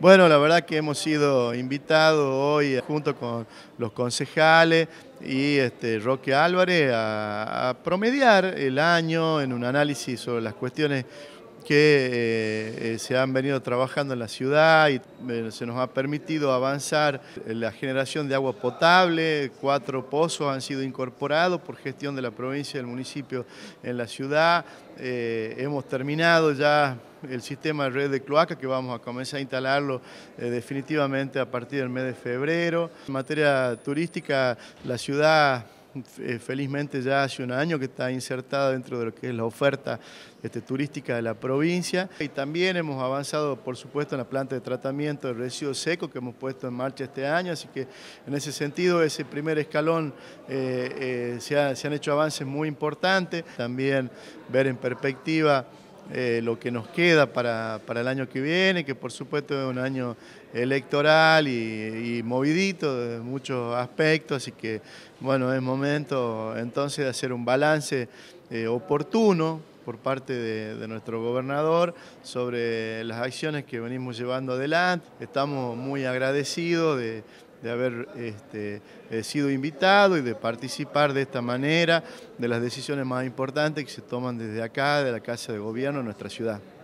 Bueno, la verdad que hemos sido invitados hoy eh, junto con los concejales y este, Roque Álvarez a, promediar el año en un análisis sobre las cuestiones que eh, eh, se han venido trabajando en la ciudad y se nos ha permitido avanzar en la generación de agua potable, cuatro pozos han sido incorporados por gestión de la provincia y del municipio en la ciudad, hemos terminado ya el sistema de red de cloaca que vamos a comenzar a instalarlo eh, definitivamente a partir del mes de febrero. En materia turística, la ciudad eh, felizmente ya hace un año que está insertada dentro de lo que es la oferta este, turística de la provincia y también hemos avanzado por supuesto en la planta de tratamiento de residuos seco que hemos puesto en marcha este año, así que en ese sentido ese primer escalón eh, se han hecho avances muy importantes, también ver en perspectiva eh, lo que nos queda para, el año que viene, que por supuesto es un año electoral y, movidito de muchos aspectos, así que bueno, es momento entonces de hacer un balance eh, oportuno por parte de, nuestro gobernador sobre las acciones que venimos llevando adelante. Estamos muy agradecidos de, de haber este, eh, sido invitado y de participar de esta manera de las decisiones más importantes que se toman desde acá, de la Casa de Gobierno, de nuestra ciudad.